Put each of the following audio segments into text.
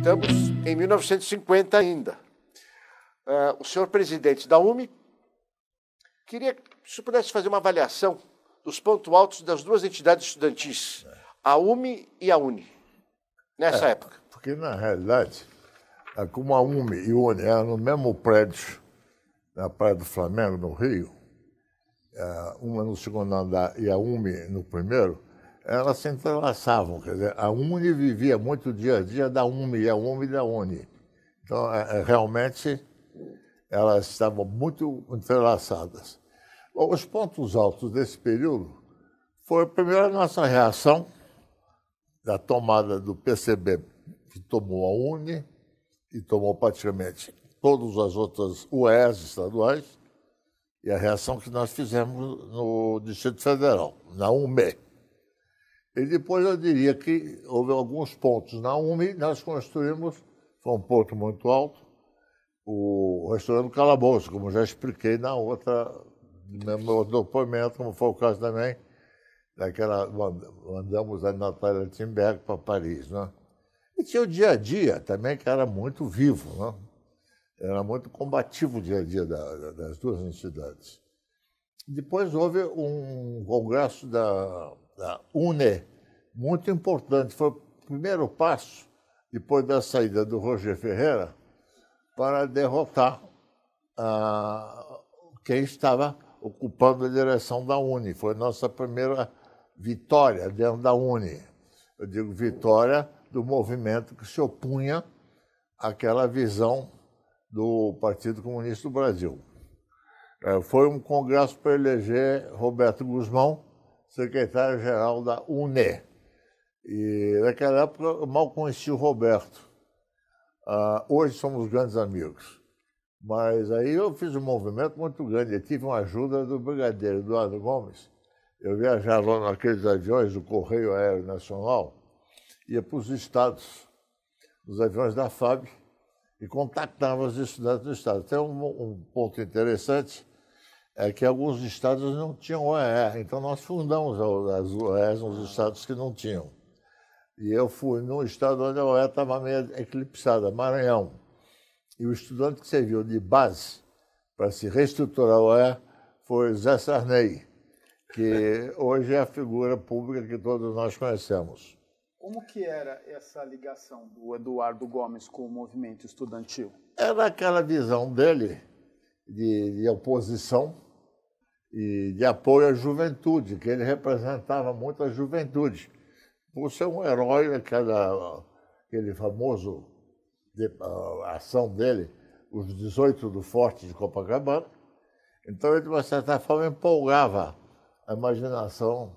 estamos em 1950 ainda. Uh, o senhor presidente da UME queria que se pudesse fazer uma avaliação dos pontos altos das duas entidades estudantis, a UME e a UNE, nessa é, época. Porque, na realidade, é como a UME e a UNE eram no mesmo prédio, na Praia do Flamengo, no Rio, é, uma no segundo andar e a UME no primeiro, elas se entrelaçavam. Quer dizer, a UNE vivia muito o dia a dia da UME, a UME da UNE. Então, é, é, realmente, elas estavam muito entrelaçadas. Bom, os pontos altos desse período foi, primeiro, a nossa reação da tomada do PCB, que tomou a UNE e tomou praticamente todas as outras UES estaduais, e a reação que nós fizemos no Distrito Federal, na UME. E depois eu diria que houve alguns pontos. Na UMI, nós construímos, foi um ponto muito alto, o restaurante Calabouço, como já expliquei na outra, no meu depoimento, como foi o caso também, daquela, mandamos a Natália Timberg para Paris, né? E tinha o dia a dia também, que era muito vivo, né? Era muito combativo o dia a dia da, das duas entidades. Depois houve um congresso da, da UNE, muito importante. Foi o primeiro passo, depois da saída do Roger Ferreira, para derrotar ah, quem estava ocupando a direção da Uni. Foi nossa primeira vitória dentro da Uni. Eu digo vitória do movimento que se opunha àquela visão do Partido Comunista do Brasil. Eh, foi um congresso para eleger Roberto Guzmão secretário-geral da UNE. E naquela época eu mal conheci o Roberto. Ah, hoje somos grandes amigos. Mas aí eu fiz um movimento muito grande. Eu tive uma ajuda do brigadeiro Eduardo Gomes. Eu viajava naqueles aviões do Correio Aéreo Nacional, ia para os estados, nos aviões da FAB, e contactava os estudantes do estado. Tem um, um ponto interessante, é que alguns estados não tinham OER, então nós fundamos as OERs nos estados que não tinham. E eu fui num estado onde a OE estava meio eclipsada, Maranhão. E o estudante que serviu de base para se reestruturar a OE foi Zé Sarney, que hoje é a figura pública que todos nós conhecemos. Como que era essa ligação do Eduardo Gomes com o movimento estudantil? Era aquela visão dele de, de oposição e de apoio à juventude, que ele representava muito a juventude você é um herói, aquela, aquele famoso de, uh, ação dele, os 18 do Forte de Copacabana. Então, ele, de uma certa forma, empolgava a imaginação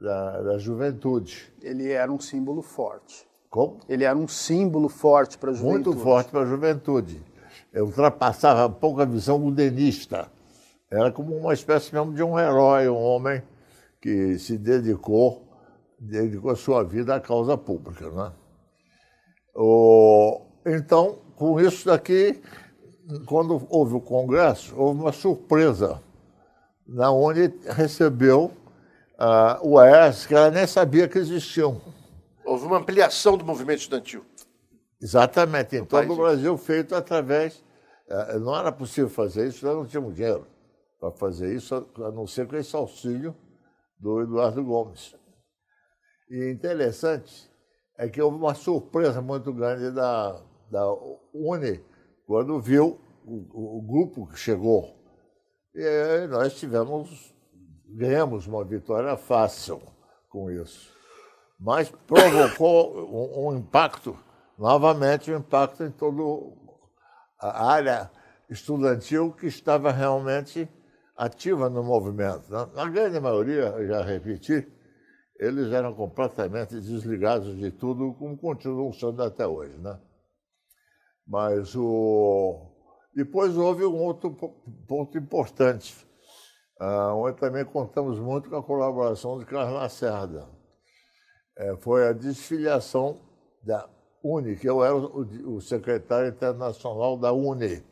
da, da juventude. Ele era um símbolo forte. Como? Ele era um símbolo forte para a juventude. Muito forte para a juventude. Eu ultrapassava um pouco a visão modernista. Era como uma espécie mesmo de um herói, um homem que se dedicou dedicou a sua vida à causa pública. Né? O, então, com isso daqui, quando houve o Congresso, houve uma surpresa, na onde recebeu uh, o AES, que ela nem sabia que existiam. Houve uma ampliação do movimento estudantil. Exatamente. Então, no, Brasil, feito através. Uh, não era possível fazer isso, nós não tínhamos dinheiro para fazer isso, a não ser com esse auxílio do Eduardo Gomes. E interessante é que houve uma surpresa muito grande da, da Uni quando viu o, o grupo que chegou. E nós tivemos, ganhamos uma vitória fácil com isso. Mas provocou um, um impacto, novamente um impacto em toda a área estudantil que estava realmente ativa no movimento. Né? Na grande maioria, já repeti, eles eram completamente desligados de tudo, como continuam sendo até hoje, né? Mas o... Depois houve um outro ponto importante, onde ah, também contamos muito com a colaboração de Carlos Lacerda. É, foi a desfiliação da UNE, que eu era o, secretário internacional da UNE,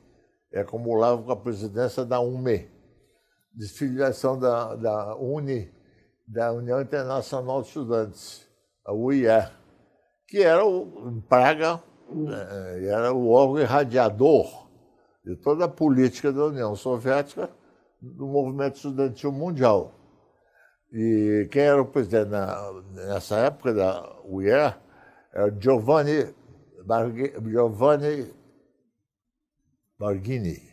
é e acumulava com a presidência da UME. Desfiliação da, da UNE da União Internacional de Estudantes, a UIE, que era o, em Praga, né, era o órgão irradiador de toda a política da União Soviética do movimento estudantil mundial. E quem era o presidente na, nessa época da UIE era Giovanni, Barghi, Giovanni Barghini.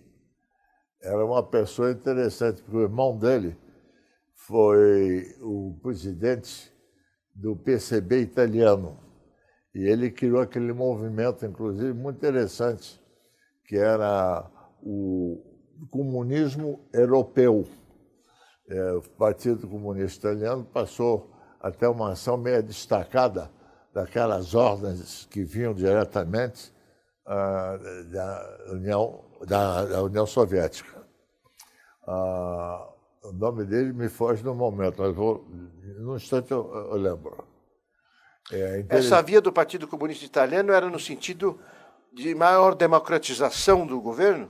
Era uma pessoa interessante, porque o irmão dele foi o presidente do PCB italiano. E ele criou aquele movimento, inclusive, muito interessante, que era o comunismo europeu. É, o Partido Comunista Italiano passou até uma ação meio destacada daquelas ordens que vinham diretamente ah, da, União, da, da União Soviética. Ah, o nome dele me foge no momento, mas vou, num instante eu, eu lembro. É, Essa via do Partido Comunista Italiano era no sentido de maior democratização do governo?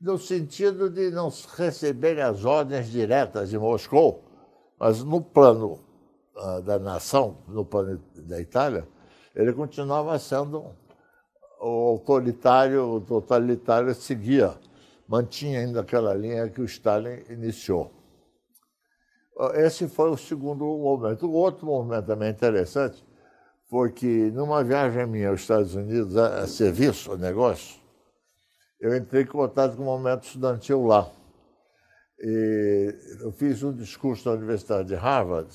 No sentido de não receberem as ordens diretas de Moscou, mas no plano uh, da nação, no plano da Itália, ele continuava sendo o autoritário, o totalitário seguia mantinha ainda aquela linha que o Stalin iniciou. Ah, esse foi o segundo movimento. O outro movimento também interessante foi que, numa viagem minha aos Estados Unidos, a, a serviço, a negócio, eu entrei em contato com o movimento estudantil lá. E eu fiz um discurso na Universidade de Harvard.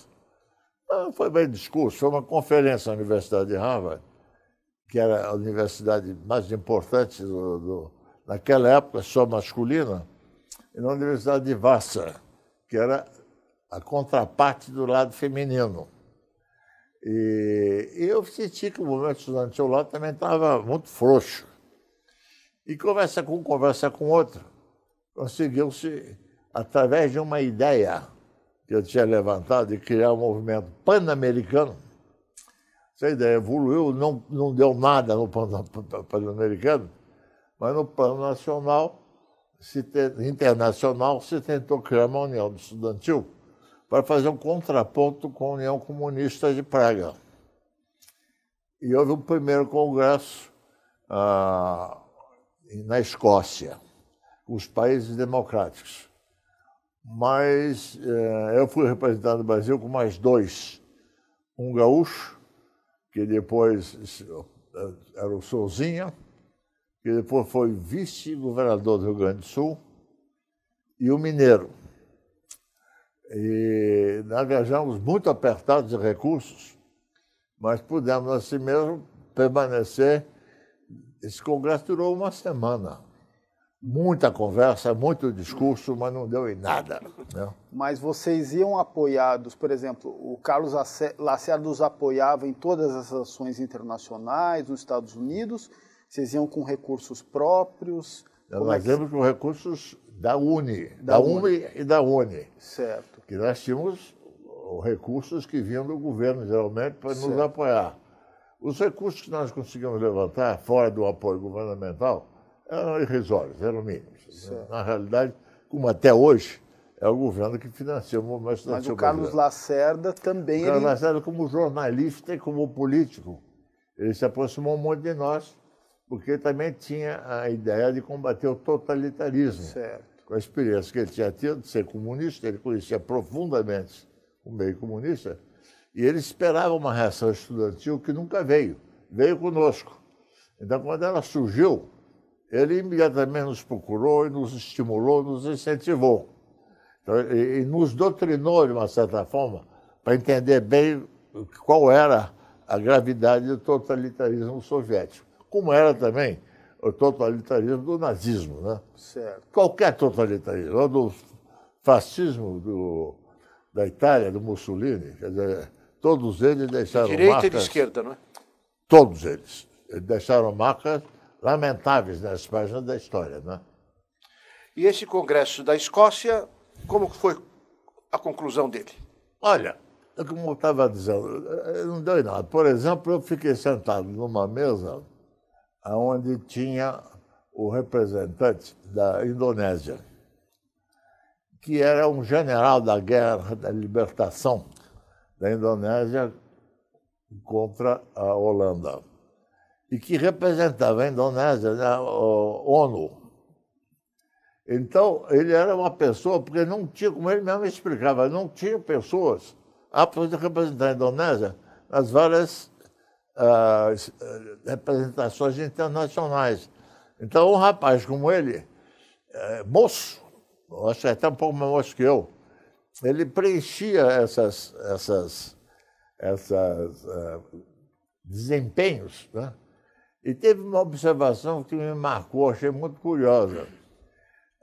Não ah, foi bem discurso, foi uma conferência na Universidade de Harvard, que era a universidade mais importante do, do naquela época só masculina, e na Universidade de Vassar, que era a contraparte do lado feminino. E, e eu senti que o movimento estudantil lá também estava muito frouxo. E conversa com um, conversa com outro, conseguiu-se, através de uma ideia que eu tinha levantado de criar um movimento pan-americano, essa ideia evoluiu, não, não deu nada no pan-americano, mas no plano nacional, se te... internacional, se tentou criar uma União Estudantil para fazer um contraponto com a União Comunista de Praga. E houve um primeiro congresso ah, na Escócia, com os países democráticos. Mas eh, eu fui representado no Brasil com mais dois. Um gaúcho, que depois eh, era o sozinha que depois foi vice-governador do Rio Grande do Sul, e o Mineiro. E nós viajamos muito apertados de recursos, mas pudemos assim mesmo permanecer. Esse congresso durou uma semana. Muita conversa, muito discurso, mas não deu em nada. Né? Mas vocês iam apoiados, por exemplo, o Carlos Lacerda os apoiava em todas as ações internacionais, nos Estados Unidos, vocês iam com recursos próprios? Nós é íamos com recursos da Uni, da, da e da Uni. Certo. Que nós tínhamos recursos que vinham do governo, geralmente, para nos apoiar. Os recursos que nós conseguimos levantar, fora do apoio governamental, eram irrisórios, eram mínimos. Certo. Na realidade, como até hoje, é o governo que financia o movimento estudantil. Mas o Carlos Lacerda também. O Carlos ele... Lacerda, como jornalista e como político, ele se aproximou um monte de nós porque também tinha a ideia de combater o totalitarismo. Certo. Com a experiência que ele tinha tido de ser comunista, ele conhecia profundamente o meio comunista, e ele esperava uma reação estudantil que nunca veio, veio conosco. Então, quando ela surgiu, ele imediatamente nos procurou e nos estimulou, nos incentivou. Então, e, e nos doutrinou, de uma certa forma, para entender bem qual era a gravidade do totalitarismo soviético como era também o totalitarismo do nazismo. Né? Certo. Qualquer totalitarismo, ou do fascismo do, da Itália, do Mussolini, quer dizer, todos eles deixaram de direita marcas. Direita e de esquerda, não é? Todos eles. Deixaram marcas lamentáveis nas páginas da história. Né? E esse congresso da Escócia, como foi a conclusão dele? Olha, é como eu estava dizendo, eh, não deu em nada. Por exemplo, eu fiquei sentado numa mesa onde tinha o representante da Indonésia, que era um general da guerra da libertação da Indonésia contra a Holanda, e que representava a Indonésia na né, ONU. Então, ele era uma pessoa, porque não tinha, como ele mesmo explicava, não tinha pessoas aptas a representar a Indonésia nas várias eh, representações internacionais. Então, um rapaz como ele, eh, moço, acho que é até um pouco mais moço que eu, ele preenchia essas, essas, essas uh, desempenhos. Né? E teve uma observação que me marcou, achei muito curiosa.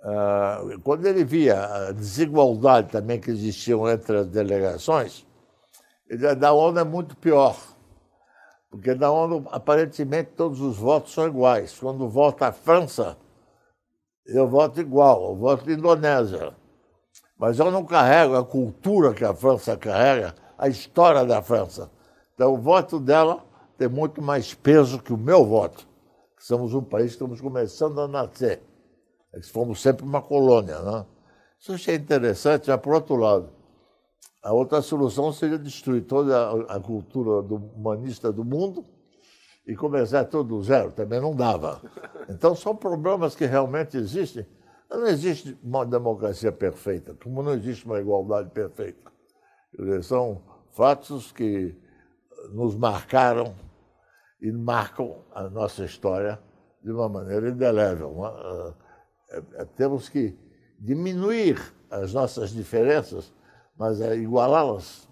Uh, quando ele via a desigualdade também que existiam entre as delegações, ele da ONU é muito pior. Porque na ONU, aparentemente, todos os votos são iguais. Quando vota a França, eu voto igual, eu voto Indonésia. Mas eu não carrego a cultura que a França carrega, a história da França. Então, o voto dela tem muito mais peso que o meu voto. Somos um país que estamos começando a nascer. Fomos sempre uma colônia, né? Isso achei interessante, já por outro lado a outra solução seria destruir toda a, cultura do humanista do mundo e começar tudo do zero. Também não dava. Então, são problemas que realmente existem. Não existe uma democracia perfeita, como não existe uma igualdade perfeita. São fatos que nos marcaram e marcam a nossa história de uma maneira indelével. É? É, é, temos que diminuir as nossas diferenças mas é, igualá-las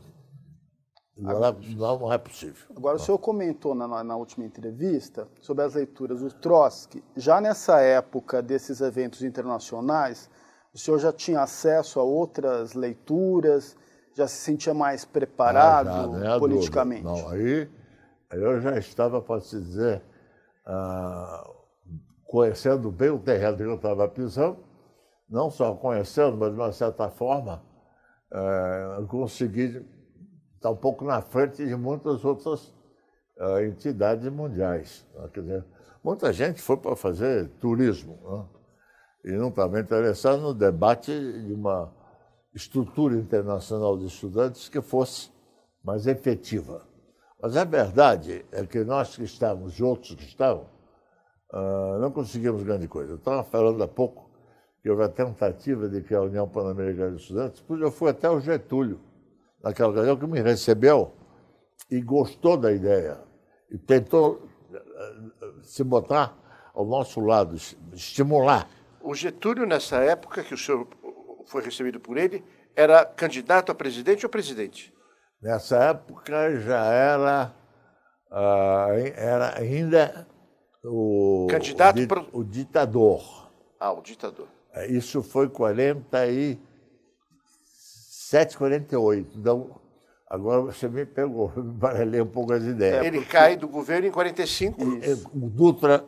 Agora, não, não é possível. Agora, não. o senhor comentou na, na, última entrevista sobre as leituras do Trotsky. Já nessa época desses eventos internacionais, o senhor já tinha acesso a outras leituras? Já se sentia mais preparado ah, já, né, politicamente? Não, aí eu já estava, para se dizer, ah, conhecendo bem o terreno que eu estava pisando, não só conhecendo, mas de uma certa forma eh, consegui conseguir estar um pouco na frente de muitas outras uh, entidades mundiais. Né? Quer dizer, muita gente foi para fazer turismo né? e não estava interessado no debate de uma estrutura internacional de estudantes que fosse mais efetiva. Mas a verdade é que nós que estávamos e outros que estavam, uh, não conseguimos grande coisa. Eu estava falando há pouco que houve a tentativa de criar a União Pan-Americana de Estudantes, eu fui até o Getúlio, naquela ocasião, que me recebeu e gostou da ideia, e tentou eh, se botar ao nosso lado, estimular. O Getúlio, nessa época que o senhor foi recebido por ele, era candidato a presidente ou presidente? Nessa época já era, ah, era ainda o, Candidato o, pro... o ditador. Ah, o ditador. Isso foi 47, 48. Então, agora você me pegou, me baralhei um pouco as ideias. ele cai do governo em 45. Isso. É, o Dutra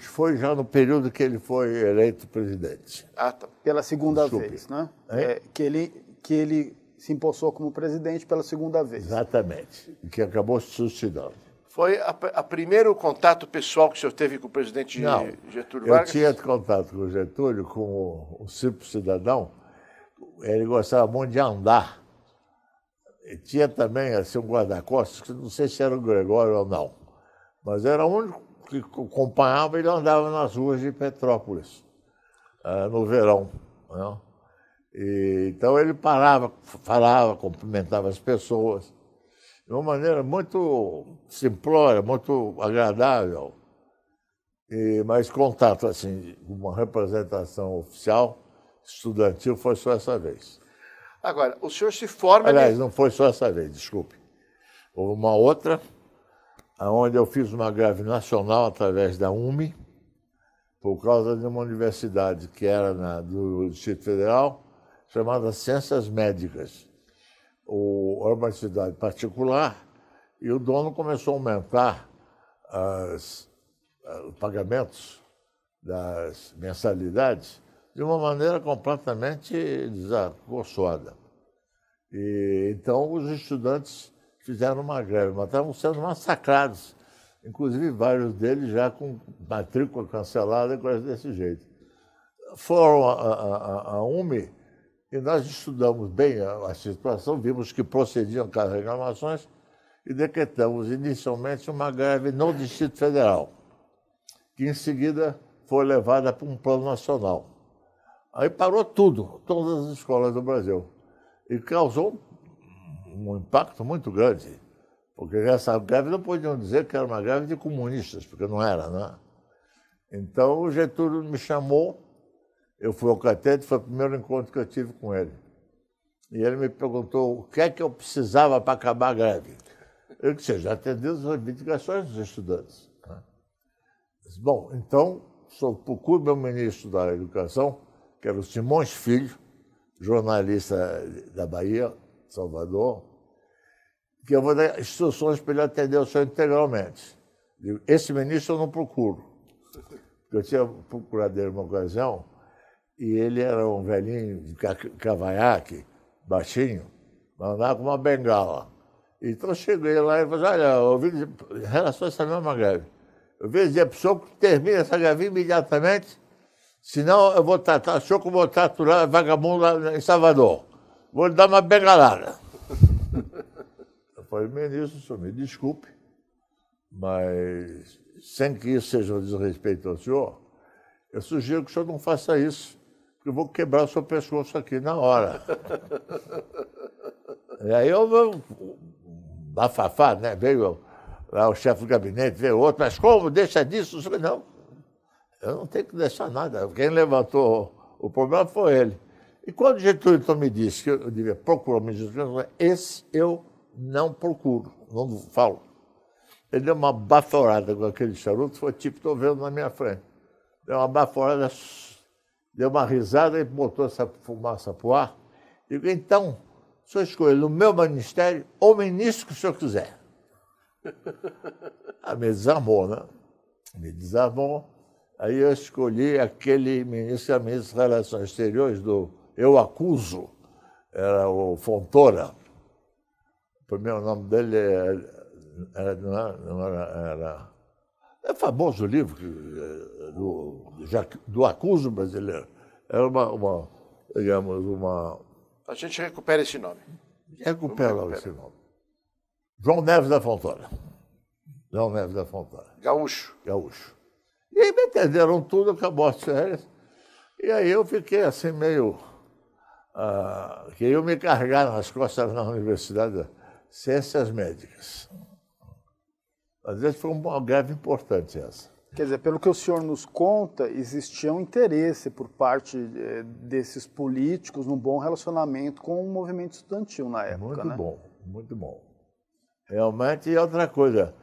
foi já no período que ele foi eleito presidente. Ah, tá. Pela segunda Desculpe. vez, né? É, que, ele, que ele se impulsou como presidente pela segunda vez. Exatamente. Que acabou se suicidando. Foi a, a primeiro contato pessoal que o senhor teve com o presidente Não, Getúlio Vargas? Eu tinha contato com o Getúlio, com o, o Simples Cidadão. Ele gostava muito de andar. E tinha também assim, um guarda-costas, que não sei se era o Gregório ou não, mas era o único que acompanhava ele andava nas ruas de Petrópolis, ah, no verão. Né? E, então ele parava, falava, cumprimentava as pessoas de uma maneira muito simplória, muito agradável, e, mas contato assim, uma representação oficial estudantil foi só essa vez. Agora, o senhor se forma. Aliás, de... não foi só essa vez, desculpe. Houve uma outra, onde eu fiz uma greve nacional através da UME, por causa de uma universidade que era na, do Distrito Federal, chamada Ciências Médicas o, era uma cidade particular e o dono começou a aumentar as, eh, os pagamentos das mensalidades de uma maneira completamente desacorçoada. E, então, os estudantes fizeram uma greve, mas estavam sendo massacrados, inclusive vários deles já com matrícula cancelada e coisas desse jeito. Foram a, a, a, a UME, e nós estudamos bem a, a situação, vimos que procediam com as reclamações e decretamos inicialmente uma greve no Distrito Federal, que em seguida foi levada para um plano nacional. Aí parou tudo, todas as escolas do Brasil. E causou um impacto muito grande, porque essa greve não podiam dizer que era uma greve de comunistas, porque não era, né? Então o Getúlio me chamou eu fui ao Catete, foi o primeiro encontro que eu tive com ele. E ele me perguntou o que é que eu precisava para acabar a greve. Eu disse, já atendi as reivindicações dos estudantes. Né? Disse, Bom, então, procuro procure meu ministro da Educação, que era o Simões Filho, jornalista da Bahia, Salvador, que eu vou dar instruções para ele atender o senhor integralmente. Esse ministro eu não procuro. Eu tinha procurado ele uma ocasião, e ele era um velhinho de cavanhaque, baixinho, mas andava com uma bengala. Então eu cheguei lá e falei, olha, eu vi em relação a essa mesma greve. Eu vi dizer para o senhor que termina essa greve imediatamente, senão eu vou tratar, o senhor que eu vou traturar vagabundo lá em Salvador. Vou lhe dar uma bengalada. eu falei, ministro, senhor, me desculpe, mas sem que isso seja um desrespeito ao senhor, eu sugiro que o senhor não faça isso eu vou quebrar o seu pescoço aqui na hora. e aí eu vou bafafá, né? Veio lá o chefe do gabinete, veio outro, mas como? Deixa disso? Não, eu não tenho que deixar nada. Quem levantou o problema foi ele. E quando Getúlio então me disse que eu devia procurar eu falei, esse eu não procuro, não falo. Ele deu uma baforada com aquele charuto, foi tipo, estou vendo na minha frente. Deu uma baforada deu uma risada e botou essa fumaça para o ar. Digo, então, o senhor escolhe no meu ministério o ministro que o senhor quiser. Ah, me desarmou, né? Me desarmou. Aí eu escolhi aquele ministro, a ministra das Relações Exteriores, do Eu Acuso, era o Fontora. O primeiro nome dele era, é, era, é, é, não era, era, era é famoso o livro que, do, eh, eh, do acuso brasileiro. Era é uma, uma, digamos, uma... A gente recupera esse nome. Recupera, esse nome. João Neves da Fontoura. João Neves da Fontoura. Gaúcho. Gaúcho. E aí me entenderam tudo, acabou as férias. E aí eu fiquei assim meio... Ah, que eu me carregaram nas costas na Universidade de Ciências Médicas. Às vezes foi uma greve importante essa. Quer dizer, pelo que o senhor nos conta, existia um interesse por parte eh, desses políticos num bom relacionamento com o movimento estudantil na época. Muito né? bom, muito bom. Realmente, e outra coisa,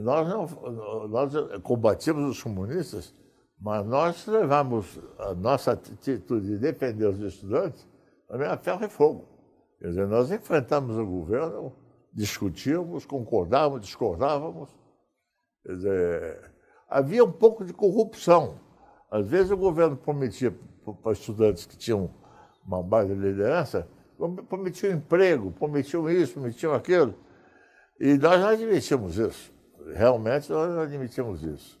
nós, não, nós combatimos os comunistas, mas nós levamos a nossa atitude de defender os estudantes a ferro e fogo. Quer dizer, nós enfrentamos o governo discutíamos, concordávamos, discordávamos. Dizer, havia um pouco de corrupção. Às vezes o governo prometia para estudantes que tinham uma base de liderança, prometiam emprego, prometiam isso, prometiam aquilo. E nós não admitimos isso. Realmente nós não admitimos isso.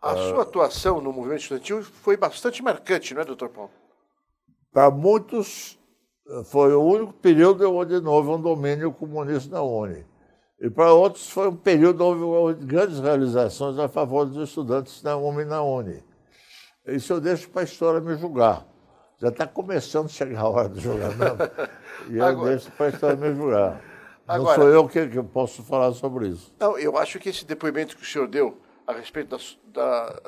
A ah. sua atuação no movimento estudantil foi bastante marcante, não é, doutor Paulo? Para muitos, foi o único período onde não houve um domínio comunista na uni E para outros foi um período onde houve grandes realizações a favor dos estudantes na uni e na uni Isso eu deixo para a história me julgar. Já está começando a chegar a hora do julgamento. e eu Agora... deixo para a história me julgar. Agora... Não sou eu que, que posso falar sobre isso. Não, eu acho que esse depoimento que o senhor deu a respeito da, da,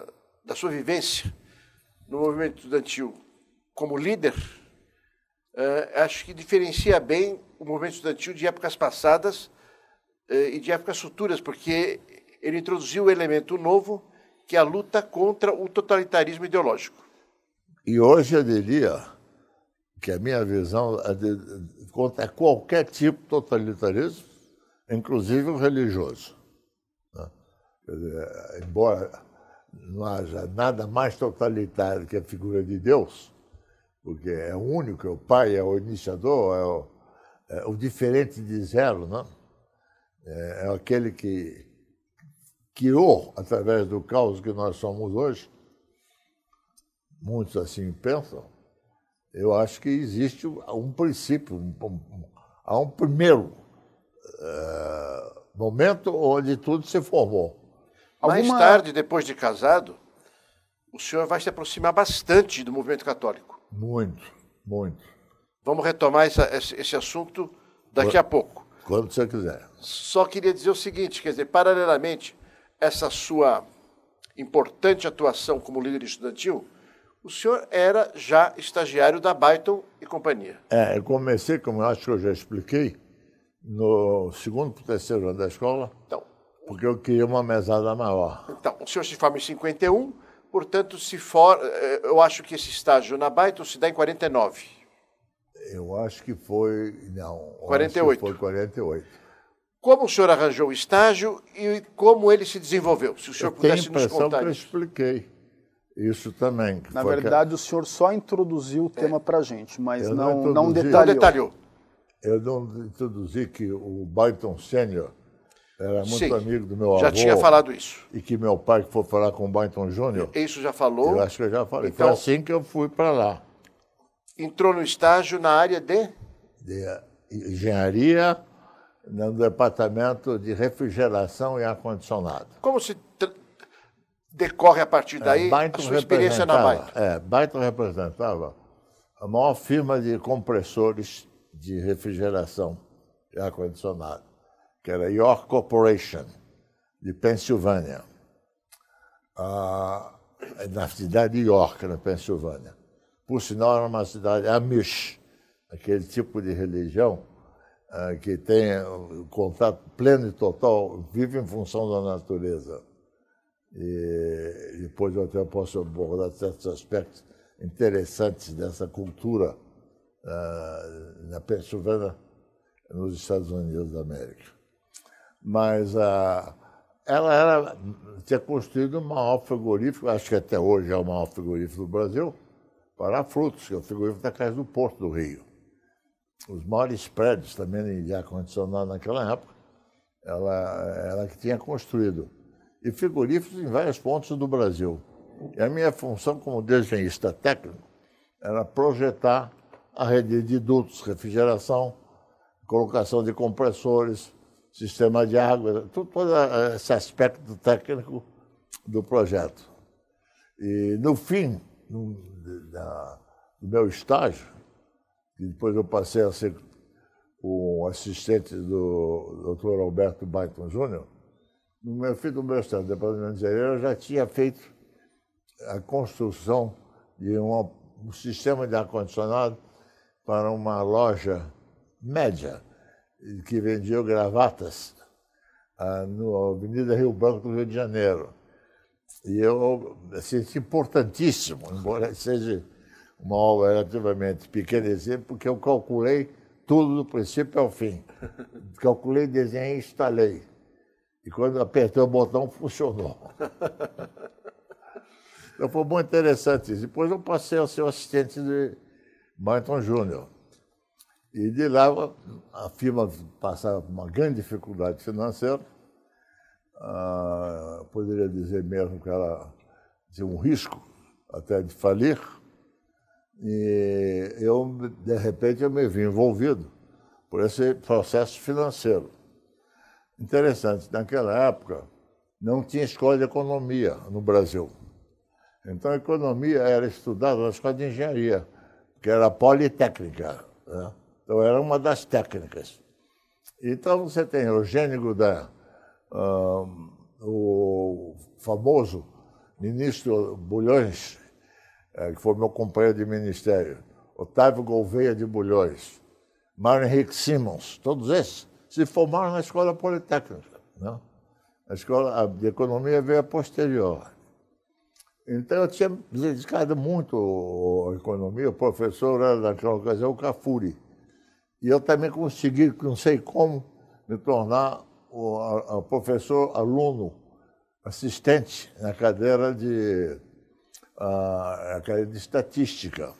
da sua vivência no movimento estudantil como líder uh, acho que diferencia bem o movimento estudantil de épocas passadas uh, e de épocas futuras, porque ele introduziu o um elemento novo, que é a luta contra o totalitarismo ideológico. E hoje eu diria que a minha visão é contra qualquer tipo de totalitarismo, inclusive o religioso. Né? Dizer, embora não haja nada mais totalitário que a figura de Deus, porque é o único, é o pai, é o iniciador, é o, é o diferente de zero, não? Né? É, é aquele que criou, através do caos que nós somos hoje, muitos assim pensam, eu acho que existe um princípio, um, um, há um primeiro eh, momento onde tudo se formou. Mais tarde, depois de casado, o senhor vai se aproximar bastante do movimento católico. Muito, muito. Vamos retomar essa, esse assunto daqui a pouco. Quando o senhor quiser. Só queria dizer o seguinte, quer dizer, paralelamente essa sua importante atuação como líder estudantil, o senhor era já estagiário da Byton e companhia. É, eu comecei, como eu acho que eu já expliquei, no segundo para o terceiro ano da escola, então, porque eu queria uma mesada maior. Então, o senhor se forma em 51, Portanto, se for, eh, eu acho que esse estágio na Baito se dá em 49. Eu acho que foi, não, 48. foi 48. Como o senhor arranjou o estágio e como ele se desenvolveu? Se o senhor eu pudesse nos contar. Que eu isso. expliquei. Isso também. Na verdade, que... o senhor só introduziu o tema é. para a gente, mas não, não, não detalhou. não detalhou. Eu não introduzi que o Baiton Sênior era muito Sim, amigo do meu avô. Já tinha falado isso. E que meu pai foi falar com o Byton Júnior. Isso já falou. Eu acho que eu já falei. Então, Foi assim que eu fui para lá. Entrou no estágio na área de? De engenharia, no departamento de refrigeração e ar-condicionado. Como se decorre a partir é, daí é, a sua experiência na Byton? É, Byton representava a maior firma de compressores de refrigeração e ar-condicionado que era York Corporation, de Pensilvânia, ah, é na cidade de York, na Pensilvânia. Por sinal, era uma cidade Amish, aquele tipo de religião ah, que tem um contato pleno e total, vive em função da natureza. E depois eu até posso abordar certos aspectos interessantes dessa cultura ah, na Pensilvânia, nos Estados Unidos da América mas ah, ela era, tinha construído o maior frigorífico, acho que até hoje é o maior frigorífico do Brasil, para frutos, que é o frigorífico da Casa do Porto do Rio. Os maiores prédios também de ar-condicionado naquela época, ela, ela que tinha construído. E frigoríficos em vários pontos do Brasil. E a minha função como desenhista técnico era projetar a rede de dutos, refrigeração, colocação de compressores, sistema de água, todo esse aspecto técnico do projeto. E no fim do meu estágio, que depois eu passei a ser o assistente do Dr. Alberto Baiton Júnior, no meu fim do meu estágio, departamento de engenharia, eu já tinha feito a construção de um sistema de ar-condicionado para uma loja média que vendiam gravatas ah, na Avenida Rio Branco do Rio de Janeiro. E eu senti assim, é importantíssimo, embora seja uma obra relativamente pequena, porque eu calculei tudo do princípio ao fim. Calculei, desenhei e instalei. E quando apertei o botão, funcionou. Então foi muito interessante isso. Depois eu passei a ser assistente de Manton Júnior. E de lá a firma passava por uma grande dificuldade financeira, ah, poderia dizer mesmo que era de um risco até de falir. E eu, de repente, eu me vi envolvido por esse processo financeiro. Interessante, naquela época não tinha escola de economia no Brasil. Então, a economia era estudada na escola de engenharia, que era politécnica. Né? Então, era uma das técnicas. Então, você tem Eugênio Goudin, um, ah, o famoso ministro Bulhões, eh, que foi meu companheiro de ministério, Otávio Gouveia de Bulhões, Mário Henrique Simons, todos esses se formaram na Escola Politécnica. Né? A Escola de Economia veio a posterior. Então, eu tinha dedicado muito à economia. O professor era, naquela ocasião, o Cafuri. E eu também consegui, não sei como, me tornar o professor aluno assistente na cadeira de, a, cadeira de estatística,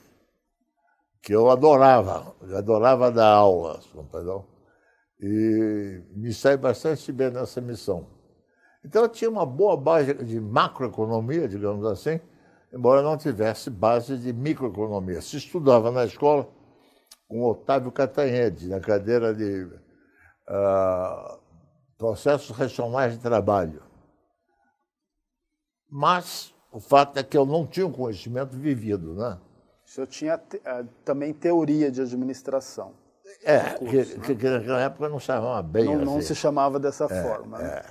que eu adorava, eu adorava dar aula, entendeu? e me sai bastante bem nessa missão. Então eu tinha uma boa base de macroeconomia, digamos assim, embora não tivesse base de microeconomia. Se estudava na escola, com Otávio Catanhede, na cadeira de uh, processos Racionais de trabalho. Mas o fato é que eu não tinha o conhecimento vivido, né? O senhor tinha te, uh, também teoria de administração. É, curso, né? que, né? que, naquela época não se chamava bem Não, assim. não se chamava dessa é, forma. Né? É. Né?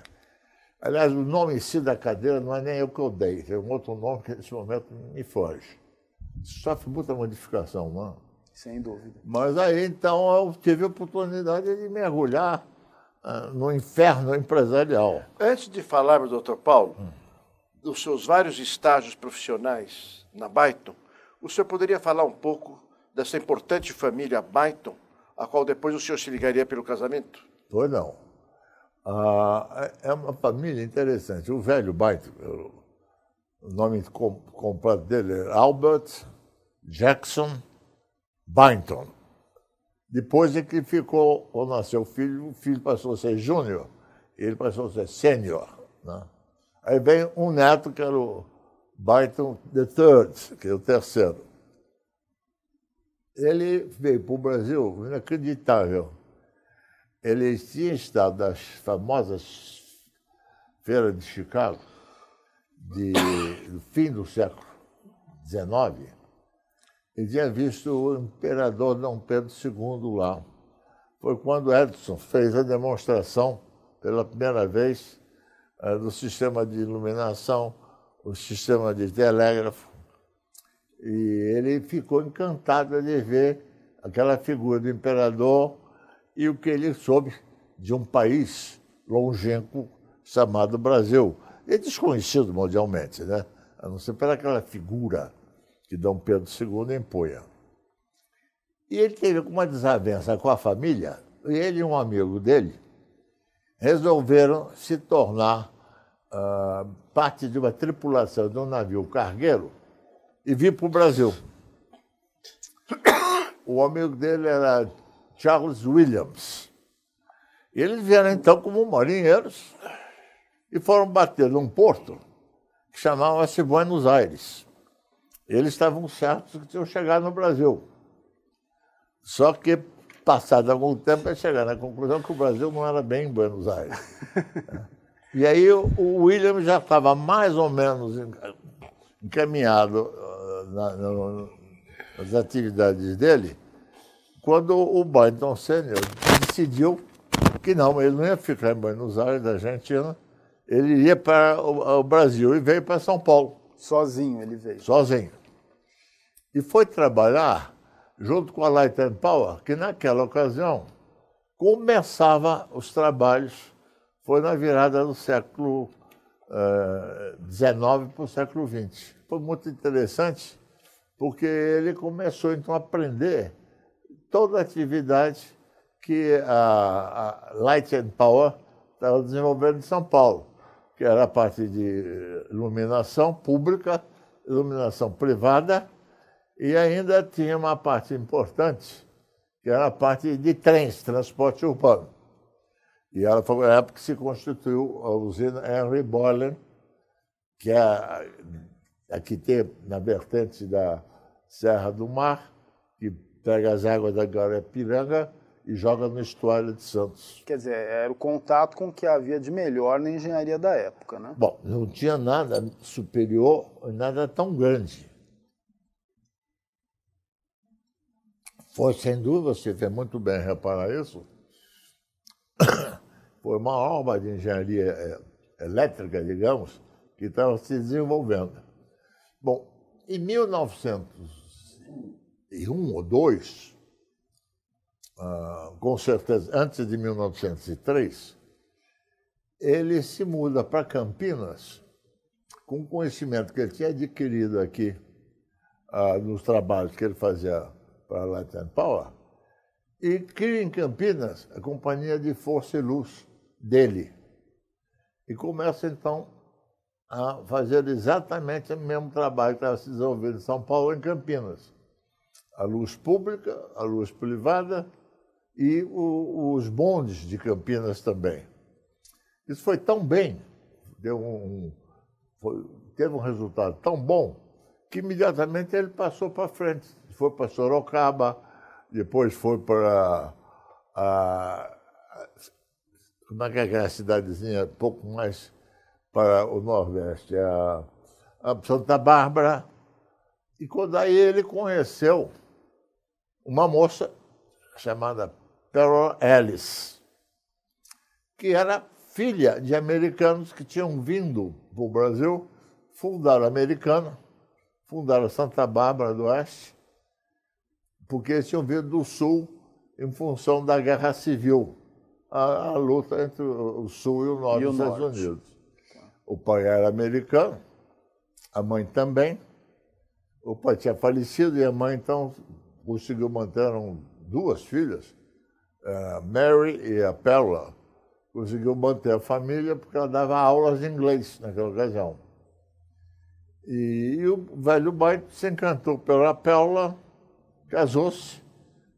Aliás, o nome em si da cadeira não é nem eu que eu dei, tem um outro nome que nesse momento me foge. Sofre muita modificação, não? É? Sem dúvida. Mas aí então eu tive a oportunidade de mergulhar ah, no inferno empresarial. Antes de falarmos, doutor Paulo, hum. dos seus vários estágios profissionais na Byton, o senhor poderia falar um pouco dessa importante família Byton, a qual depois o senhor se ligaria pelo casamento? Pois não. Ah, é, é uma família interessante. O velho Byton, o nome completo dele é Albert Jackson Bainton. Depois é que ficou, quando nasceu o filho, o filho passou a ser júnior, ele passou a ser sênior. Né? Aí vem um neto, que era o Byington III, que é o terceiro. Ele veio para o Brasil, inacreditável. Ele tinha estado nas famosas feiras de Chicago, de, do fim do século XIX, ele tinha visto o imperador Dom Pedro II lá. Foi quando Edson fez a demonstração pela primeira vez eh, do sistema de iluminação, o sistema de telégrafo. E ele ficou encantado de ver aquela figura do imperador e o que ele soube de um país longínquo chamado Brasil. E desconhecido mundialmente, né? A não ser pelaquela figura que Dom Pedro II impunha. E ele teve uma desavença com a família, e ele e um amigo dele resolveram se tornar uh, parte de uma tripulação de um navio cargueiro e vir para o Brasil. O amigo dele era Charles Williams. Eles vieram então como marinheiros e foram bater num porto que chamava-se Buenos Aires eles estavam certos que tinham chegado no Brasil. Só que, passado algum tempo, eles chegar na conclusão que o Brasil não era bem Buenos Aires. e aí o William já estava mais ou menos encaminhado ah, nas atividades dele, quando o Boynton Senior decidiu que não, ele não ia ficar em Buenos Aires, da Argentina, ele ia para o Brasil e veio para São Paulo. Sozinho ele veio. Sozinho e foi trabalhar junto com a Light and Power, que naquela ocasião começava os trabalhos, foi na virada do século XIX uh, eh, para o século XX. Foi muito interessante, porque ele começou então a aprender toda a atividade que a, a Light and Power estava desenvolvendo em São Paulo, que era a parte de iluminação pública, iluminação privada e ainda tinha uma parte importante, que era a parte de trens, transporte urbano. E ela foi na época que se constituiu a usina Henry Boylan, que é a, que tem na vertente da Serra do Mar, que pega as águas da Guarapiranga e joga no estuário de Santos. Quer dizer, era o contato com o que havia de melhor na engenharia da época, né? Bom, não tinha nada superior, nada tão grande. Foi, sem dúvida, você fez muito bem reparar isso. Foi uma obra de engenharia é, elétrica, digamos, que estava se desenvolvendo. Bom, em 1901 ou 2, ah, com certeza antes de 1903, ele se muda para Campinas com o conhecimento que ele tinha adquirido aqui ah, nos trabalhos que ele fazia para a Latin Power, e cria em Campinas a Companhia de Força e Luz dele. E começa então a fazer exatamente o mesmo trabalho que estava se desenvolvendo em São Paulo, em Campinas. A luz pública, a luz privada e o, os bondes de Campinas também. Isso foi tão bem, deu um, foi, teve um resultado tão bom, que imediatamente ele passou para frente foi para Sorocaba, depois foi para. A, como é que é aquela cidadezinha, pouco mais para o Nordeste? A, a Santa Bárbara. E quando aí ele conheceu uma moça chamada Pearl Ellis, que era filha de americanos que tinham vindo para o Brasil, fundaram a Americana, fundaram Santa Bárbara do Oeste, porque eles tinham vindo do Sul em função da Guerra Civil, a, a luta entre o Sul e o Norte e dos Estados norte. Unidos. O pai era americano, a mãe também. O pai tinha falecido e a mãe, então, conseguiu manter duas filhas, a eh, Mary e a Pella. Conseguiu manter a família porque ela dava aulas de inglês naquela ocasião. E, e o velho pai se encantou pela Pella. Casou-se,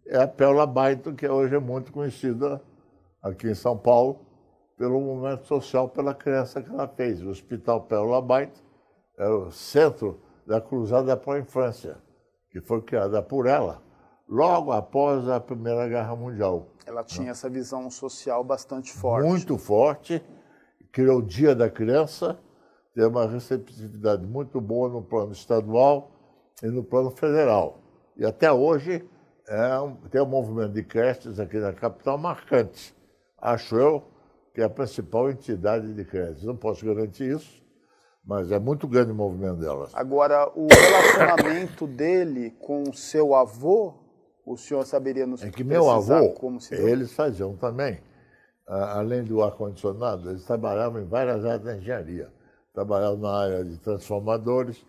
é a Pérola Baito, que hoje é muito conhecida aqui em São Paulo pelo movimento social, pela criança que ela fez. O Hospital Pérola Baito era é o centro da Cruzada para a Infância, que foi criada por ela logo após a Primeira Guerra Mundial. Ela né? tinha essa visão social bastante forte. Muito forte, criou o Dia da Criança, teve uma receptividade muito boa no plano estadual e no plano federal e até hoje é tem um movimento de creches aqui na capital marcante. Acho eu que é a principal entidade de creches. Não posso garantir isso, mas é muito grande o movimento delas. Agora, o relacionamento dele com o seu avô, o senhor saberia nos É que meu avô, como se eles faziam também. Além do ar-condicionado, eles trabalhavam em várias áreas da engenharia. Trabalhavam na área de transformadores,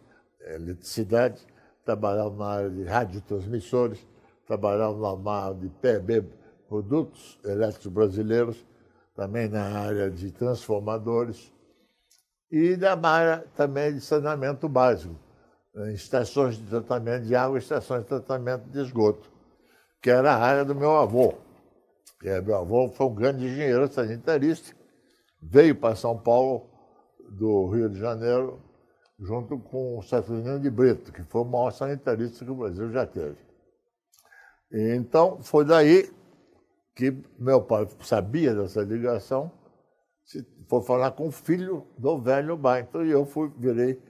eletricidade, trabalhava na área de radiotransmissores, trabalhava na área de PB, produtos elétricos brasileiros, também na área de transformadores e na área também de saneamento básico, né, estações de tratamento de água, estações de tratamento de esgoto, que era a área do meu avô. E meu avô foi um grande engenheiro sanitarista, veio para São Paulo, do Rio de Janeiro, junto com o Sefrinho de Brito, que foi o maior sanitarista que o Brasil já teve. então, foi daí que meu pai sabia dessa ligação, foi falar com o filho do velho Baito, e eu fui, virei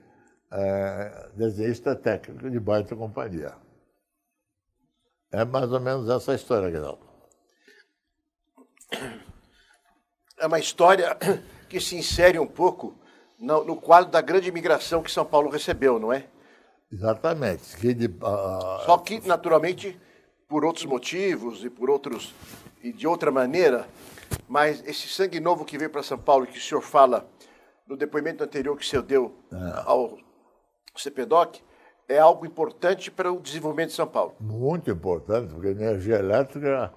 é, desenhista técnico de Baito Companhia. É mais ou menos essa história, Guilherme. É uma história que se insere um pouco no, no quadro da grande imigração que São Paulo recebeu, não é? Exatamente. Que de, uh... Só que, naturalmente, por outros motivos e por outros e de outra maneira, mas esse sangue novo que veio para São Paulo, que o senhor fala no depoimento anterior que o senhor deu é. ao CPDOC, é algo importante para o desenvolvimento de São Paulo. Muito importante, porque a energia elétrica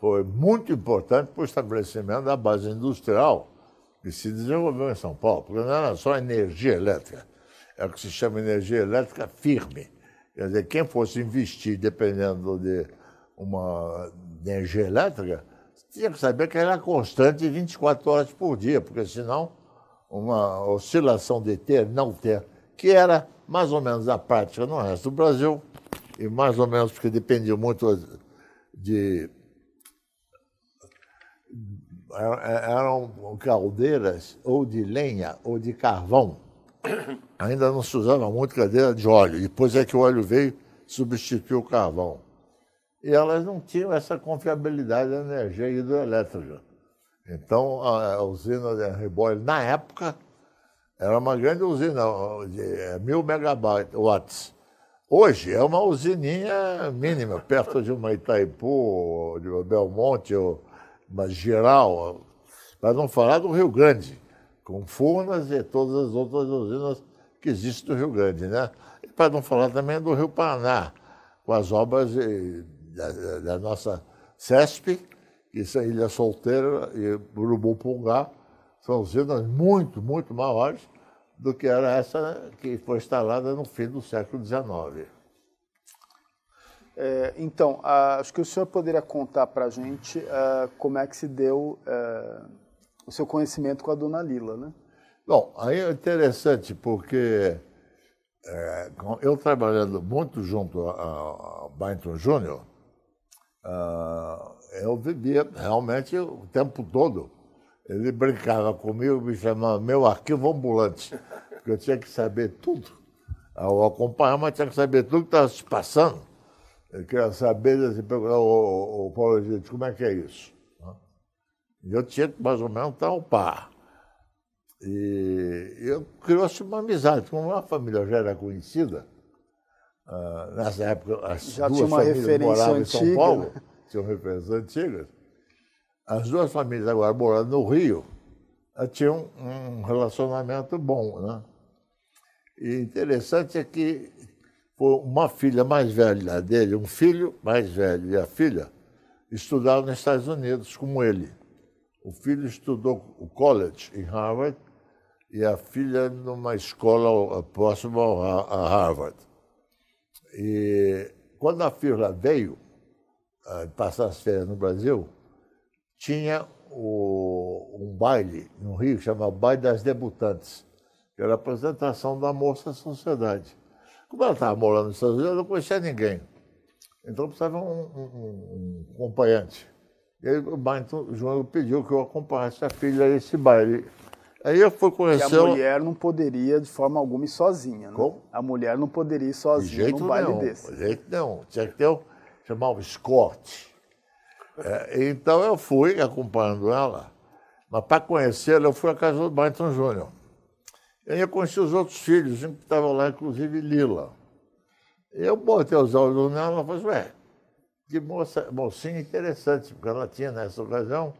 foi muito importante para o estabelecimento da base industrial que se desenvolveu em São Paulo, porque não era só energia elétrica, é o que se chama energia elétrica firme. Quer dizer, quem fosse investir dependendo de uma energia elétrica, tinha que saber que era constante 24 horas por dia, porque senão uma oscilação de ter, não ter, que era mais ou menos a prática no resto do Brasil, e mais ou menos porque dependia muito de é, é, eram caldeiras ou de lenha ou de carvão. Ainda não se usava muito cadeira de óleo. Depois é que o óleo veio substituir o carvão. E elas não tinham essa confiabilidade da energia hidrelétrica. Então, a usina de Henry na época, era uma grande usina, de é, mil megawatts. Hoje é uma usininha mínima, perto de uma Itaipu, de Belmonte, ou mas geral, para não falar do Rio Grande, com Furnas e todas as outras usinas que existem no Rio Grande, né? E para não falar também do Rio Paraná, com as obras de, da, da, nossa CESP, que são Ilha Solteira e Urubupungá, são usinas muito, muito maiores do que era essa que foi instalada no fim do século XIX. É, então, acho que o senhor poderia contar para a gente é, como é que se deu é, o seu conhecimento com a dona Lila, né? Bom, aí é interessante porque é, eu trabalhando muito junto ao Bainton Júnior, ah, eu vivia realmente o tempo todo. Ele brincava comigo, me chamava meu arquivo ambulante, porque eu tinha que saber tudo. acompanhava, mas tinha que saber tudo que estava se passando. Eu queria saber, assim, perguntar o, o Paulo Egídio, como é que é isso? eu tinha mais ou menos tal um par. E eu criou-se uma amizade, como a família já era conhecida, uh, nessa época as já duas famílias moravam antiga. em São Paulo, né? tinham referências antigas, as duas famílias agora morando no Rio, ah, tinham um relacionamento bom. Né? E interessante é que foi uma filha mais velha dele, um filho mais velho e a filha estudaram nos Estados Unidos, como ele. O filho estudou o college em Harvard e a filha numa escola eh, próxima a Harvard. E quando a filha veio eh, passar as férias no Brasil, tinha o, um baile no Rio chamado Baile das Debutantes, que era a apresentação da moça à sociedade. Como ela estava morando nos Estados Unidos, ela não conhecia ninguém. Então precisava um, um, um acompanhante. E aí, o Barton então, Júnior pediu que eu acompanhasse a filha a esse baile. Aí eu fui conhecer. a mulher não poderia, de forma alguma, ir sozinha, né? Como? A mulher não poderia ir sozinha num baile nenhum, desse. De jeito nenhum. Tinha que ter um, chamar um escorte. É, então eu fui acompanhando ela, mas para conhecê-la, eu fui à casa do Barton Júnior. Eu ia conhecer os outros filhos, que estavam lá, inclusive Lila. Eu botei os olhos nela e falei, ué, que moça, mocinha interessante, porque ela tinha nessa ocasião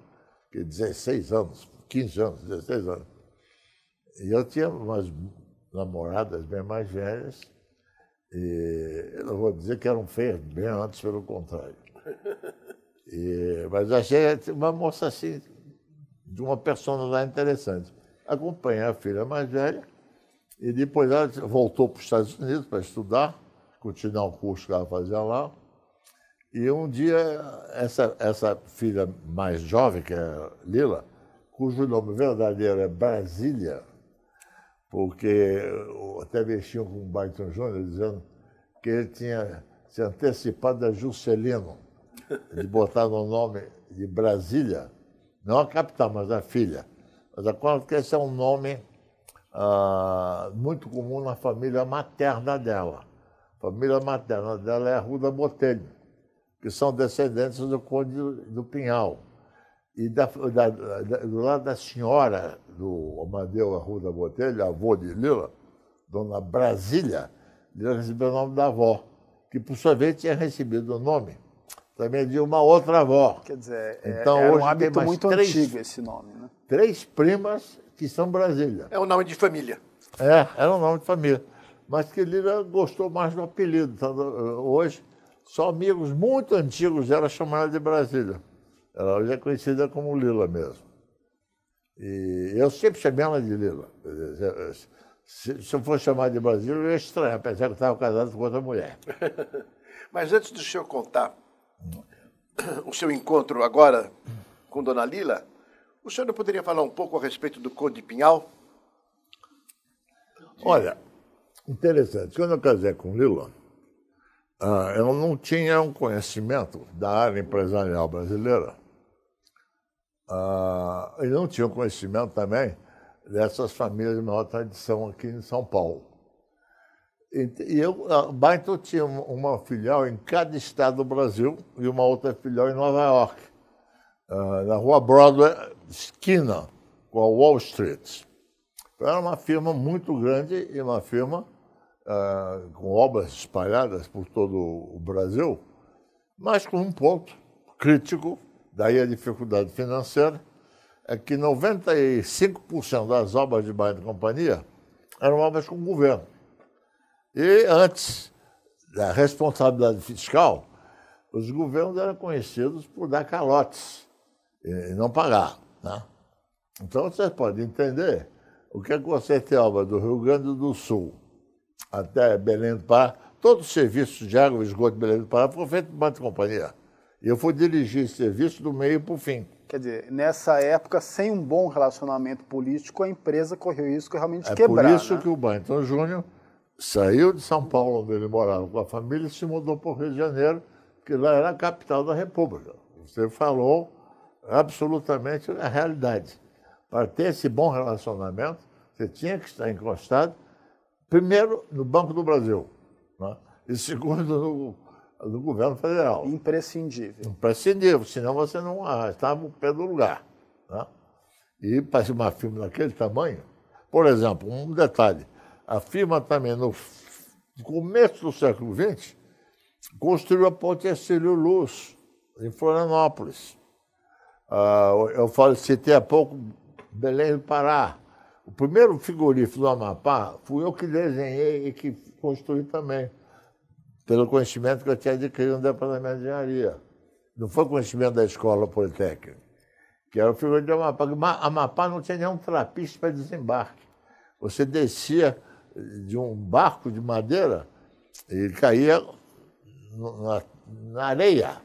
que 16 anos, 15 anos, 16 anos. E eu tinha umas namoradas bem mais velhas, e eu não vou dizer que eram feias, bem antes, pelo contrário. E, mas achei uma moça assim, de uma personalidade interessante acompanhar a filha mais velha. E depois ela voltou para os Estados Unidos para estudar, continuar o curso que ela fazia lá. E um dia, essa, essa filha mais jovem, que é Lila, cujo nome verdadeiro é Brasília, porque até mexiam com o Barton Júnior dizendo que ele tinha se antecipado a Juscelino, de botar no nome de Brasília, não a capital, mas a filha. Mas a Claudicência é um nome ah, muito comum na família materna dela. A família materna dela é a Ruda Botelho, que são descendentes do Conde do Pinhal. E da, da, da, do lado da senhora do Amadeu Arruda Botelho, avô de Lila, dona Brasília, Lila recebeu o nome da avó, que por sua vez tinha recebido o nome também de uma outra avó. Quer dizer, é, então, é um hábito muito três, antigo esse nome. Né? Três primas que são Brasília. É um nome de família. É, era um nome de família. Mas que Lira gostou mais do apelido. Então, hoje, só amigos muito antigos era chamada de Brasília. Ela hoje é conhecida como Lila mesmo. E eu sempre chamei ela de Lila. Eh, se, eu fosse chamar de Brasília, eu ia estranhar, apesar que eu estava casado com outra mulher. Mas antes do senhor contar o seu encontro agora com Dona Lila, o senhor não poderia falar um pouco a respeito do Conde Pinhal? Olha, interessante. Quando eu casei com Lila, ah, eu não tinha um conhecimento da área empresarial brasileira. Ah, e não tinha um conhecimento também dessas famílias de maior tradição aqui em São Paulo. E eu, a ah, então tinha uma filial em cada estado do Brasil e uma outra filial em Nova York, ah, na rua Broadway, esquina com a Wall Street. Então, era uma firma muito grande e uma firma ah, com obras espalhadas por todo o Brasil, mas com um ponto crítico, daí a dificuldade financeira, é que 95% das obras de Bahia Companhia eram obras com o governo. E antes da responsabilidade fiscal, os governos eram conhecidos por dar calotes e não pagar. Né? Então você pode entender o que é Guacetealba, do Rio Grande do Sul até Belém do Pará, todo o serviço de água e esgoto de Belém do Pará foi feito por companhia. E eu fui dirigir esse serviço do meio para o fim. Quer dizer, nessa época, sem um bom relacionamento político, a empresa correu risco realmente de é quebrar. É por isso né? que o Banton Júnior saiu de São Paulo, onde ele morava com a família, e se mudou para o Rio de Janeiro, que lá era a capital da República. Você falou absolutamente a realidade. Para ter esse bom relacionamento, você tinha que estar encostado, primeiro, no Banco do Brasil, né? e segundo, no, no governo federal. Imprescindível. Imprescindível, senão você não estava o pé do lugar. Né? E para ser uma firma daquele tamanho, por exemplo, um detalhe, afirma também no começo do século XX, construiu a ponte Estélio Luz, em Florianópolis. Uh, eu falo, citei há pouco Belém do Pará. O primeiro figurino do Amapá fui eu que desenhei e que construí também, pelo conhecimento que eu tinha adquirido no departamento de engenharia. Não foi conhecimento da escola politécnica, que era o figurino do Amapá. Amapá não tinha nenhum trapiche para desembarque. Você descia de um barco de madeira, ele caía na, na areia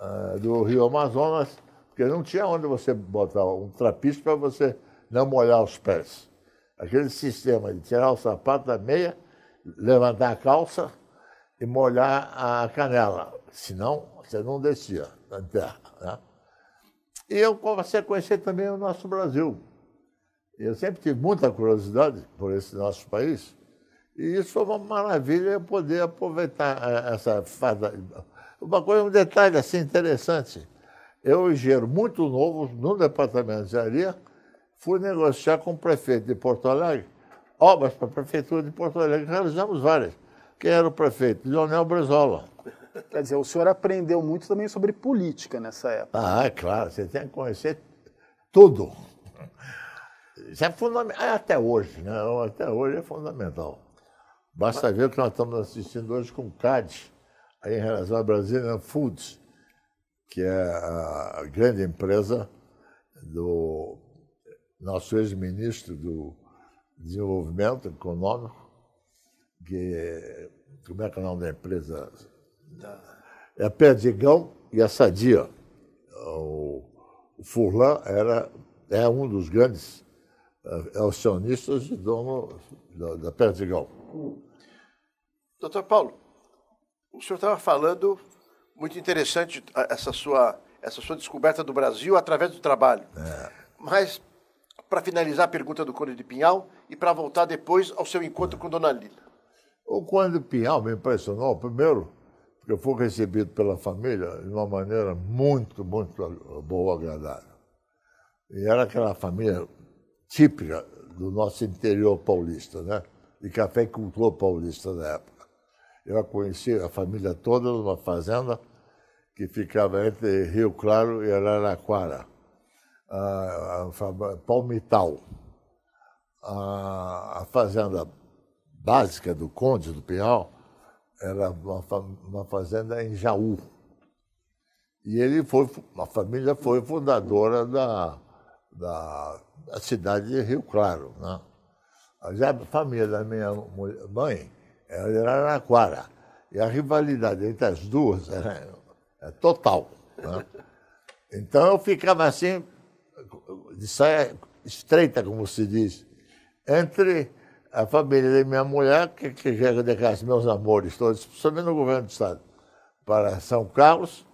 uh, do rio Amazonas, porque não tinha onde você botar um trapiche para você não molhar os pés. Aquele sistema de tirar o sapato da meia, levantar a calça e molhar a canela, senão você não descia na terra. Né? E eu comecei a conhecer também o nosso Brasil. Eu sempre tive muita curiosidade por esse nosso país e isso foi uma maravilha poder aproveitar é, essa fada. Uma coisa, um detalhe assim interessante. Eu, engenheiro muito novo, no departamento de engenharia, fui negociar com o prefeito de Porto Alegre obras para a prefeitura de Porto Alegre. Realizamos várias. Quem era o prefeito? Leonel Brizola. Quer dizer, o senhor aprendeu muito também sobre política nessa época. Ah, é claro, você tem que conhecer tudo. Isso é fundamental, é até hoje, né? É até hoje é fundamental. Basta ver o que nós estamos assistindo hoje com o CAD, em relação à Brazilian né? Foods, que é a grande empresa do nosso ex-ministro do Desenvolvimento Econômico, que, é, como é que é o nome da empresa? É Perdigão e a Sadia. O Furlan era, é um dos grandes acionistas é, é de dono da, da Perdigão. Doutor Paulo, o senhor estava falando muito interessante essa sua, essa sua descoberta do Brasil através do trabalho. É. Mas, para finalizar a pergunta do Conde de Pinhal e para voltar depois ao seu encontro com Dona Lila. O Conde de Pinhal me impressionou, primeiro, porque eu fui recebido pela família de uma maneira muito, muito boa, agradável. E era aquela família típica do nosso interior paulista, né? De café e cultura paulista na época. Eu a conheci a família toda numa fazenda que ficava entre Rio Claro e Araraquara, a, a, Palmital. A, a, fazenda básica do Conde do Pinhal era uma, uma fazenda em Jaú. E ele foi, a família foi fundadora da, da a cidade de Rio Claro. Né? a família da minha mãe era de Araraquara. E a rivalidade entre as duas era, é total. Né? Então eu ficava assim, de saia estreita, como se diz, entre a família da minha mulher, que, que já é deixasse meus amores todos, principalmente no governo do Estado, para São Carlos,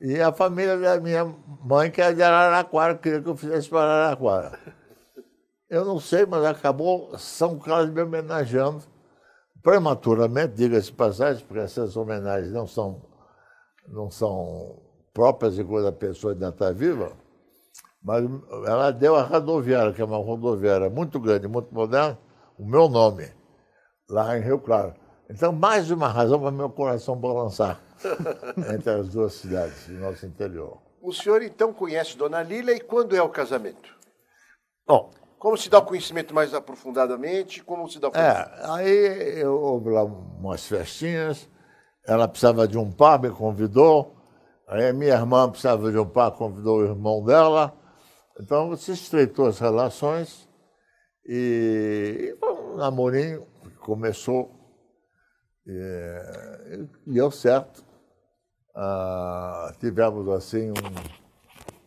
e a família da minha mãe, que era de Araraquara, queria que eu fizesse para Araraquara eu não sei, mas acabou São Carlos me homenageando prematuramente, diga-se passagem, porque essas homenagens não são, não são próprias de quando a pessoa ainda está viva, mas ela deu a rodoviária, que é uma rodoviária muito grande, muito moderna, o meu nome, lá em Rio Claro. Então, mais uma razão para meu coração balançar entre as duas cidades do nosso interior. O senhor, então, conhece Dona Lila e quando é o casamento? Bom, como se dá o conhecimento mais aprofundadamente? Como se dá o é, conhecimento? É, aí eu, houve lá umas festinhas, ela precisava de um par, me convidou. Aí a minha irmã precisava de um par, convidou o irmão dela. Então se estreitou as relações e, e um namorinho começou e, é, e deu certo. Ah, tivemos assim um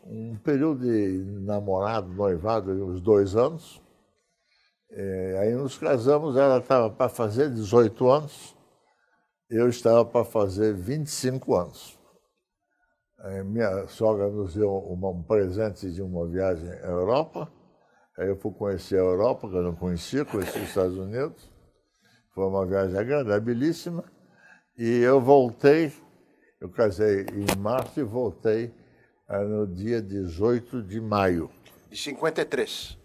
um período de namorado, noivado, uns dois anos. É, aí nos casamos, ela estava para fazer 18 anos, eu estava para fazer 25 anos. Aí minha sogra nos deu uma, um presente de uma viagem à Europa. Aí eu fui conhecer a Europa, que eu não conhecia, conheci os Estados Unidos. Foi uma viagem agradabilíssima. E eu voltei, eu casei em março e voltei é no dia 18 de maio. De 53.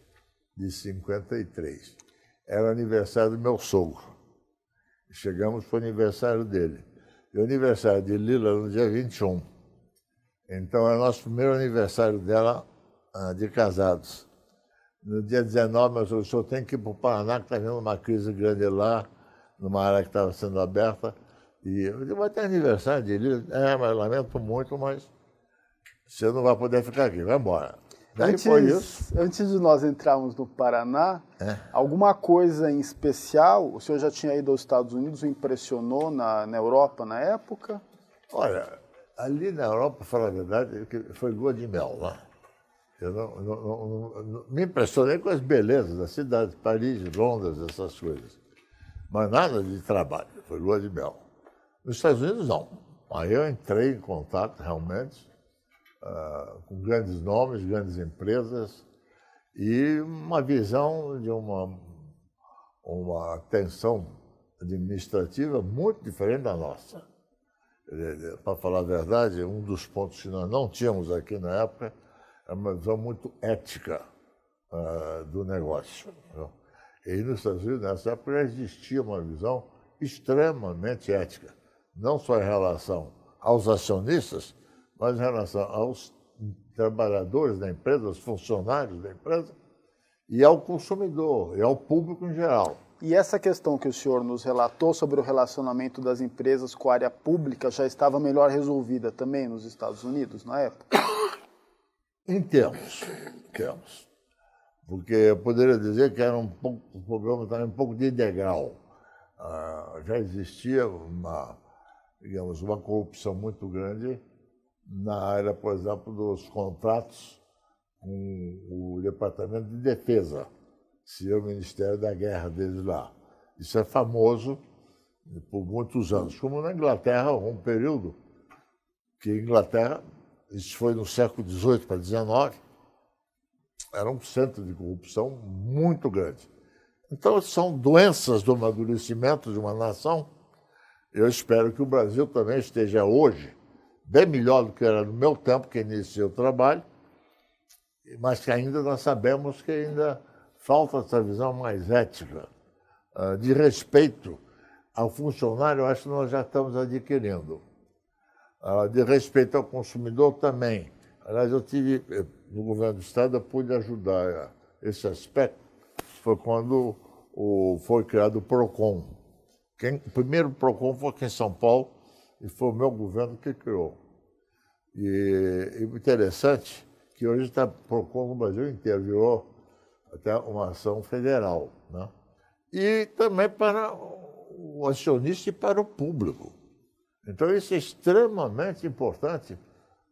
De 53. Era aniversário do meu sogro. Chegamos para o aniversário dele. E o aniversário de Lila no dia 21. Então era o nosso primeiro aniversário dela ah, de casados. No dia 19, eu sogro o senhor tem que ir para o Paraná, que está vendo uma crise grande lá, numa área que estava sendo aberta. E eu disse, vai ter aniversário de Lila. É, mas lamento muito, mas você não vai poder ficar aqui, vai embora. antes, antes de nós entrarmos no Paraná, é. alguma coisa em especial, o senhor já tinha ido aos Estados Unidos, o impressionou na, na Europa na época? Olha, ali na Europa, falar a verdade, foi lua de mel lá. Né? Eu não, não, não, não, me impressionei com as belezas das cidades, Paris, Londres, essas coisas. Mas nada de trabalho, foi lua de mel. Nos Estados Unidos, não. Aí eu entrei em contato realmente uh, com grandes nomes, grandes empresas, e uma visão de uma, uma atenção administrativa muito diferente da nossa. É, é, para falar a verdade, um dos pontos que nós não tínhamos aqui na época é uma visão muito ética uh, do negócio. E nos Estados Unidos, nessa época, existia uma visão extremamente ética, não só em relação aos acionistas, mas em relação aos trabalhadores da empresa, aos funcionários da empresa, e ao consumidor, e ao público em geral. E essa questão que o senhor nos relatou sobre o relacionamento das empresas com a área pública já estava melhor resolvida também nos Estados Unidos na época? Em termos, em termos. Porque eu poderia dizer que era um pouco, o problema estava um pouco de degrau. Ah, já existia uma, digamos, uma corrupção muito grande na área, por exemplo, dos contratos com o Departamento de Defesa, seria o Ministério da Guerra deles lá. Isso é famoso por muitos anos, como na Inglaterra, um período que a Inglaterra, isso foi no século XVIII para XIX, era um centro de corrupção muito grande. Então, são doenças do amadurecimento de uma nação. Eu espero que o Brasil também esteja hoje bem melhor do que era no meu tempo, que iniciei é o trabalho, mas que ainda nós sabemos que ainda falta essa visão mais ética, ah, de respeito ao funcionário, eu acho que nós já estamos adquirindo. Ah, de respeito ao consumidor também. Aliás, eu tive, eh, no governo do Estado, eu pude ajudar ah, esse aspecto. Foi quando foi criado o PROCON. Quem, o primeiro PROCON foi aqui em São Paulo, e foi o meu governo que criou. E, e interessante é que hoje está procurando o Brasil inteiro, virou até uma ação federal. Né? E também para o acionista e para o público. Então, isso é extremamente importante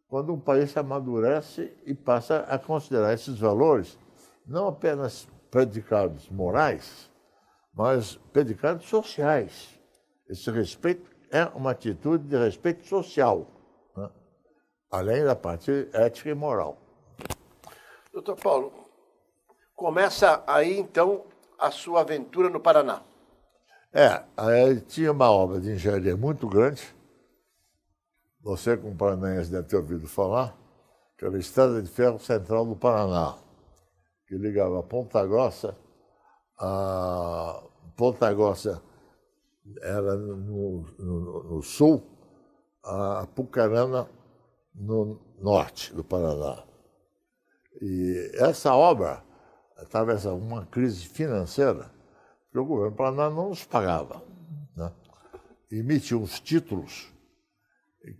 quando um país amadurece e passa a considerar esses valores não apenas predicados morais, mas predicados sociais. Esse respeito é uma atitude de respeito social, né? além da parte ética e moral. Doutor Paulo, começa aí então a sua aventura no Paraná. É, aí tinha uma obra de engenharia muito grande. Você, como paranaense, deve ter ouvido falar, que era a Estrada de Ferro Central do Paraná, que ligava Ponta Grossa a Ponta Grossa era no, no, no sul, a Pucarana no norte do Paraná. E essa obra atravessa uma crise financeira que o governo do Paraná não nos pagava. Né? Emitiu uns títulos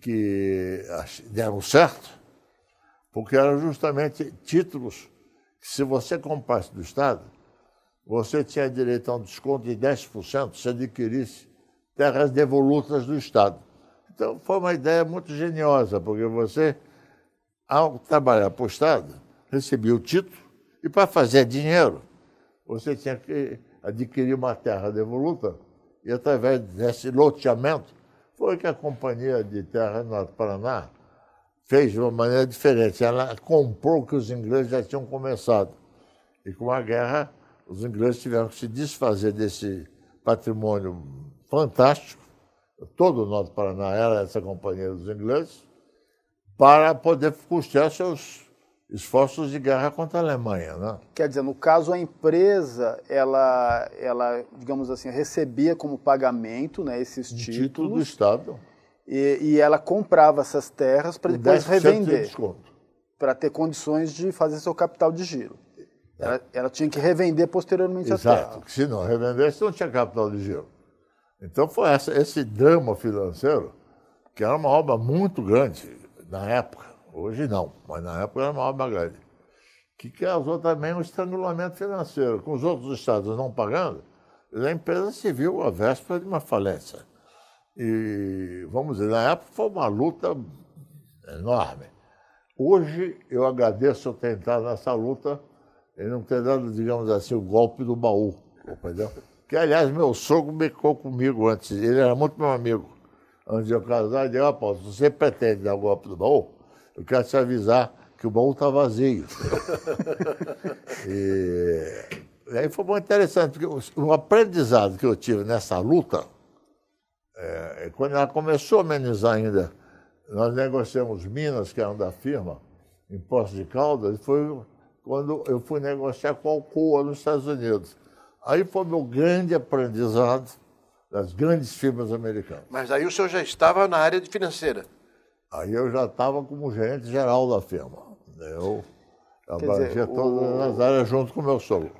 que deram certo, porque eram justamente títulos que, se você comprasse do Estado, você tinha direito a um desconto de 10% se adquirisse terras devolutas do Estado. Então, foi uma ideia muito geniosa, porque você, ao trabalhar para o Estado, recebia o título e, para fazer dinheiro, você tinha que adquirir uma terra devoluta e, através desse loteamento, foi que a Companhia de Terra do Paraná fez de uma maneira diferente. Ela comprou o que os ingleses já tinham começado. E com a guerra, os ingleses tiveram que se desfazer desse patrimônio fantástico, todo o norte do Paraná era essa companhia dos ingleses, para poder custear seus esforços de guerra contra a Alemanha, né? Quer dizer, no caso a empresa, ela, ela digamos assim, recebia como pagamento, né, esses títulos título do Estado. E, e ela comprava essas terras para depois revender, para ter condições de fazer seu capital de giro. Ela, ela tinha que revender posteriormente Exato, a terra. Se não revendesse, não tinha capital de giro. Então foi essa, esse drama financeiro, que era uma obra muito grande na época. Hoje não, mas na época era uma obra grande. Que causou também um estrangulamento financeiro. Com os outros estados não pagando, a empresa se viu à véspera de uma falência. E, vamos dizer, na época foi uma luta enorme. Hoje eu agradeço eu ter entrado nessa luta, ele não ter dado, digamos assim, o golpe do baú, entendeu? Que, aliás, meu sogro becou comigo antes. Ele era muito meu amigo. Antes de eu casar, ele disse, ó, se você pretende dar o golpe do baú, eu quero te avisar que o baú está vazio. e... e... aí foi muito interessante, porque o aprendizado que eu tive nessa luta, é, é, quando ela começou a amenizar ainda, nós negociamos Minas, que é eram da firma, em Poço de Caldas, e foi quando eu fui negociar com a Alcoa nos Estados Unidos. Aí foi meu grande aprendizado das grandes firmas americanas. Mas aí o senhor já estava na área de financeira? Aí eu já estava como gerente geral da firma. Eu abrangia todas o... as áreas junto com meu sogro.